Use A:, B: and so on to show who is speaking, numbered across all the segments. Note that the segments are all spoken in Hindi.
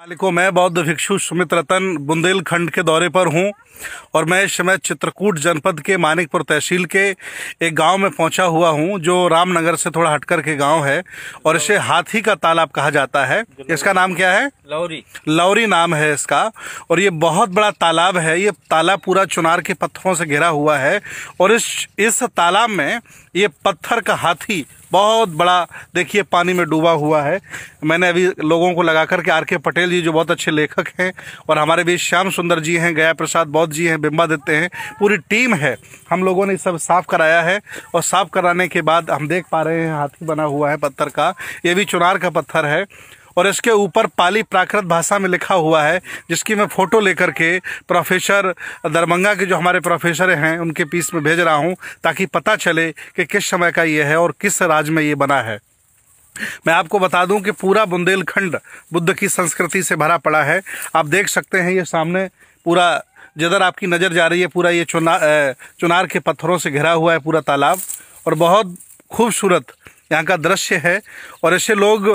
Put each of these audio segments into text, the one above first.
A: मालिकों मैं बौद्ध भिक्षु सुमित रतन बुंदेलखंड के दौरे पर हूँ और मैं इस समय चित्रकूट जनपद के मानिकपुर तहसील के एक गांव में पहुंचा हुआ हूँ जो रामनगर से थोड़ा हटकर के गांव है और इसे हाथी का तालाब कहा जाता है इसका नाम क्या है लौरी लौरी नाम है इसका और ये बहुत बड़ा तालाब है ये तालाब पूरा चुनार के पत्थरों से घिरा हुआ है और इस इस तालाब में ये पत्थर का हाथी बहुत बड़ा देखिए पानी में डूबा हुआ है मैंने अभी लोगों को लगा करके आर के पटेल जी जो बहुत अच्छे लेखक हैं और हमारे बीच श्याम सुंदर जी हैं गया प्रसाद बौद्ध जी हैं बिम्बा देते हैं पूरी टीम है हम लोगों ने सब साफ़ कराया है और साफ़ कराने के बाद हम देख पा रहे हैं हाथी बना हुआ है पत्थर का ये भी चुनार का पत्थर है और इसके ऊपर पाली प्राकृत भाषा में लिखा हुआ है जिसकी मैं फ़ोटो लेकर के प्रोफेसर दरभंगा के जो हमारे प्रोफेसर हैं उनके पीस में भेज रहा हूँ ताकि पता चले कि किस समय का ये है और किस राज्य में ये बना है मैं आपको बता दूं कि पूरा बुंदेलखंड बुद्ध की संस्कृति से भरा पड़ा है आप देख सकते हैं ये सामने पूरा जिधर आपकी नज़र जा रही है पूरा ये चुना चुनार के पत्थरों से घिरा हुआ है पूरा तालाब और बहुत खूबसूरत यहाँ का दृश्य है और ऐसे लोग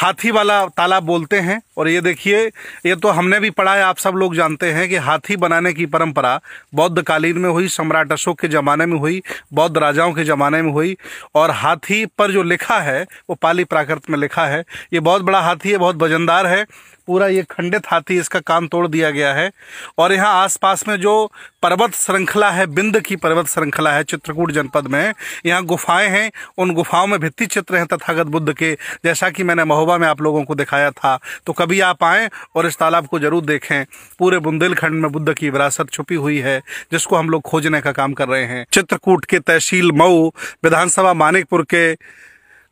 A: हाथी वाला तालाब बोलते हैं और ये देखिए ये तो हमने भी पढ़ा है आप सब लोग जानते हैं कि हाथी बनाने की परंपरा बौद्ध कालीन में हुई सम्राट अशोक के ज़माने में हुई बौद्ध राजाओं के ज़माने में हुई और हाथी पर जो लिखा है वो पाली प्राकृत में लिखा है ये बहुत बड़ा हाथी है बहुत वजनदार है पूरा ये खंडित हाथी इसका कान तोड़ दिया गया है और यहाँ आसपास में जो पर्वत श्रृंखला है बिंद की पर्वत श्रृंखला है चित्रकूट जनपद में यहाँ गुफाएं हैं उन गुफाओं में भित्ति चित्र हैं तथागत बुद्ध के जैसा कि मैंने महोबा में आप लोगों को दिखाया था तो कभी आप आएँ और इस तालाब को जरूर देखें पूरे बुंदेलखंड में बुद्ध की विरासत छुपी हुई है जिसको हम लोग खोजने का काम कर रहे हैं चित्रकूट के तहसील मऊ विधानसभा मानिकपुर के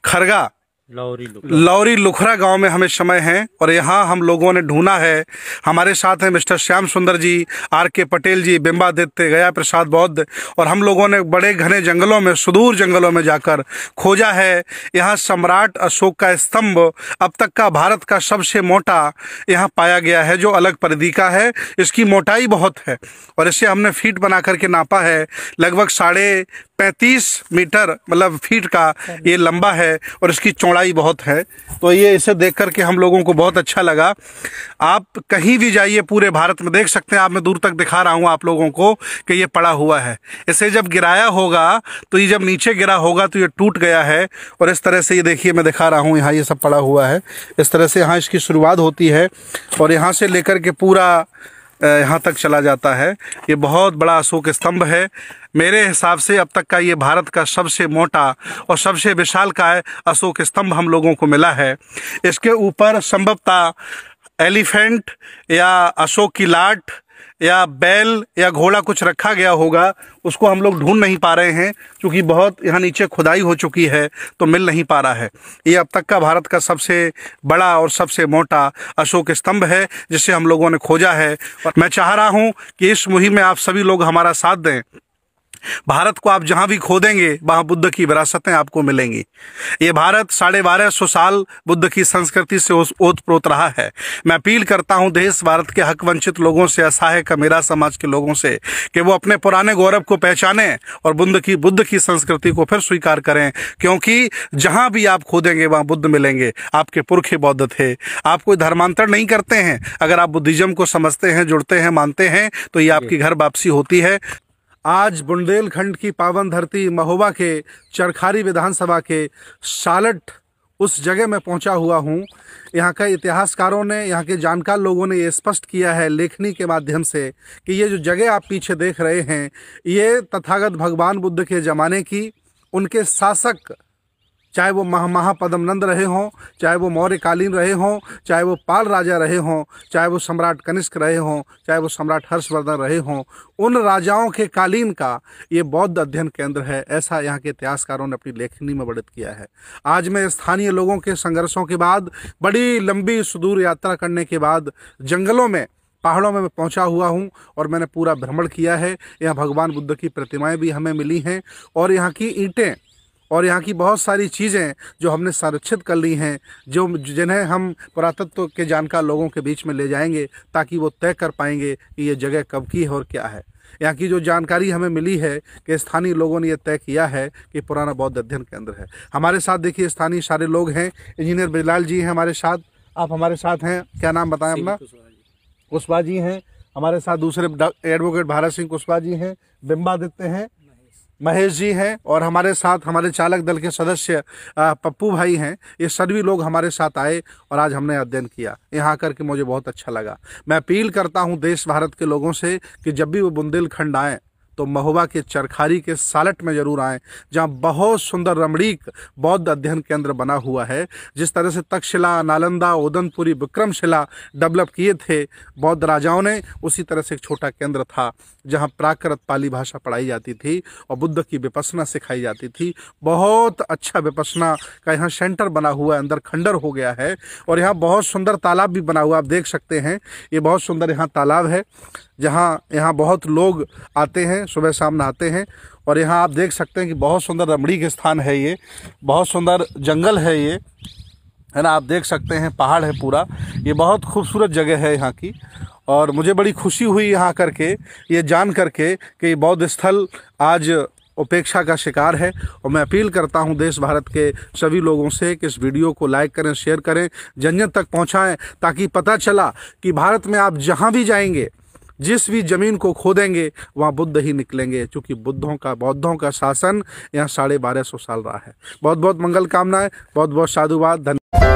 A: खरगा लौरी लुखरा गांव में हमें समय है और यहाँ हम लोगों ने ढूंढा है हमारे साथ हैं मिस्टर श्याम सुंदर जी आर के पटेल जी बिम्बादित्य गया प्रसाद बौद्ध और हम लोगों ने बड़े घने जंगलों में सुदूर जंगलों में जाकर खोजा है यहाँ सम्राट अशोक का स्तंभ अब तक का भारत का सबसे मोटा यहाँ पाया गया है जो अलग परिधि का है इसकी मोटाई बहुत है और इसे हमने फीट बना करके नापा है लगभग साढ़े पैंतीस मीटर मतलब फीट का ये लंबा है और इसकी चौड़ा सप्लाई बहुत है तो ये इसे देख करके हम लोगों को बहुत अच्छा लगा आप कहीं भी जाइए पूरे भारत में देख सकते हैं आप मैं दूर तक दिखा रहा हूँ आप लोगों को कि ये पड़ा हुआ है इसे जब गिराया होगा तो ये जब नीचे गिरा होगा तो ये टूट गया है और इस तरह से ये देखिए मैं दिखा रहा हूँ यहाँ ये सब पड़ा हुआ है इस तरह से यहाँ इसकी शुरुआत होती है और यहाँ से लेकर के पूरा यहाँ तक चला जाता है ये बहुत बड़ा अशोक स्तंभ है मेरे हिसाब से अब तक का ये भारत का सबसे मोटा और सबसे विशाल का अशोक स्तंभ हम लोगों को मिला है इसके ऊपर संभवतः एलिफेंट या अशोक की लाट या बैल या घोड़ा कुछ रखा गया होगा उसको हम लोग ढूंढ नहीं पा रहे हैं क्योंकि बहुत यहाँ नीचे खुदाई हो चुकी है तो मिल नहीं पा रहा है ये अब तक का भारत का सबसे बड़ा और सबसे मोटा अशोक स्तंभ है जिसे हम लोगों ने खोजा है और मैं चाह रहा हूँ कि इस मुहिम में आप सभी लोग हमारा साथ दें भारत को आप जहां भी खोदेंगे वहां बुद्ध की विरासतें आपको मिलेंगी ये भारत साढ़े बारह सौ साल बुद्ध की संस्कृति से ओत प्रोत रहा है मैं अपील करता हूं देश भारत के हक वंचित लोगों से असहाय कमेरा समाज के लोगों से कि वो अपने पुराने गौरव को पहचाने और बुद्ध की बुद्ध की संस्कृति को फिर स्वीकार करें क्योंकि जहां भी आप खोदेंगे वहां बुद्ध मिलेंगे आपके पुरखे बौद्ध थे आप कोई धर्मांतरण नहीं करते हैं अगर आप बुद्धिज्म को समझते हैं जुड़ते हैं मानते हैं तो ये आपकी घर वापसी होती है आज बुंदेलखंड की पावन धरती महोबा के चरखारी विधानसभा के सालट उस जगह में पहुंचा हुआ हूं यहां का इतिहासकारों ने यहां के जानकार लोगों ने ये स्पष्ट किया है लेखनी के माध्यम से कि ये जो जगह आप पीछे देख रहे हैं ये तथागत भगवान बुद्ध के ज़माने की उनके शासक चाहे वो महा महापदमनंद रहे हों चाहे वो मौर्यकालीन रहे हों चाहे वो पाल राजा रहे हों चाहे वो सम्राट कनिष्क रहे हों चाहे वो सम्राट हर्षवर्धन रहे हों उन राजाओं के कालीन का ये बौद्ध अध्ययन केंद्र है ऐसा यहाँ के इतिहासकारों ने अपनी लेखनी में वर्णित किया है आज मैं स्थानीय लोगों के संघर्षों के बाद बड़ी लंबी सुदूर यात्रा करने के बाद जंगलों में पहाड़ों में मैं पहुंचा हुआ हूं और मैंने पूरा भ्रमण किया है यहाँ भगवान बुद्ध की प्रतिमाएं भी हमें मिली हैं और यहाँ की ईंटें और यहाँ की बहुत सारी चीज़ें जो हमने संरक्षित कर ली हैं जो जिन्हें हम पुरातत्व के जानकार लोगों के बीच में ले जाएंगे ताकि वो तय कर पाएंगे कि ये जगह कब की है और क्या है यहाँ की जो जानकारी हमें मिली है कि स्थानीय लोगों ने यह तय किया है कि पुराना बौद्ध अध्ययन केंद्र है हमारे साथ देखिए स्थानीय सारे लोग हैं इंजीनियर बिजलाल जी हैं हमारे साथ आप हमारे साथ हैं क्या नाम बताएं अपना कुशवा जी हैं हमारे साथ दूसरे एडवोकेट भारत सिंह कुशवा जी हैं बिम्बादित्य हैं महेश जी हैं और हमारे साथ हमारे चालक दल के सदस्य पप्पू भाई हैं ये सभी लोग हमारे साथ आए और आज हमने अध्ययन किया यहाँ करके मुझे बहुत अच्छा लगा मैं अपील करता हूँ देश भारत के लोगों से कि जब भी वो बुंदेलखंड आएँ तो महुआ के चरखारी के सालट में ज़रूर आएँ जहाँ बहुत सुंदर रमणीक बौद्ध अध्ययन केंद्र बना हुआ है जिस तरह से तक्षशिला नालंदा उदनपुरी विक्रमशिला डेवलप किए थे बौद्ध राजाओं ने उसी तरह से एक छोटा केंद्र था जहाँ प्राकृत पाली भाषा पढ़ाई जाती थी और बुद्ध की विपसना सिखाई जाती थी बहुत अच्छा विपसना का यहाँ सेंटर बना हुआ है अंदर खंडर हो गया है और यहाँ बहुत सुंदर तालाब भी बना हुआ आप देख सकते हैं ये बहुत सुंदर यहाँ तालाब है जहाँ यहाँ बहुत लोग आते हैं सुबह शाम नहाते हैं और यहाँ आप देख सकते हैं कि बहुत सुंदर रमड़ी के स्थान है ये बहुत सुंदर जंगल है ये है ना आप देख सकते हैं पहाड़ है पूरा ये बहुत खूबसूरत जगह है यहाँ की और मुझे बड़ी खुशी हुई यहाँ करके ये जान करके कि बौद्ध स्थल आज उपेक्षा का शिकार है और मैं अपील करता हूं देश भारत के सभी लोगों से कि इस वीडियो को लाइक करें शेयर करें जन जन तक पहुंचाएं ताकि पता चला कि भारत में आप जहां भी जाएंगे जिस भी ज़मीन को खोदेंगे वहाँ बुद्ध ही निकलेंगे क्योंकि बुद्धों का बौद्धों का शासन यहाँ साढ़े बारह सौ साल रहा है बहुत बहुत मंगल कामनाएं बहुत बहुत साधुवाद धन्यवाद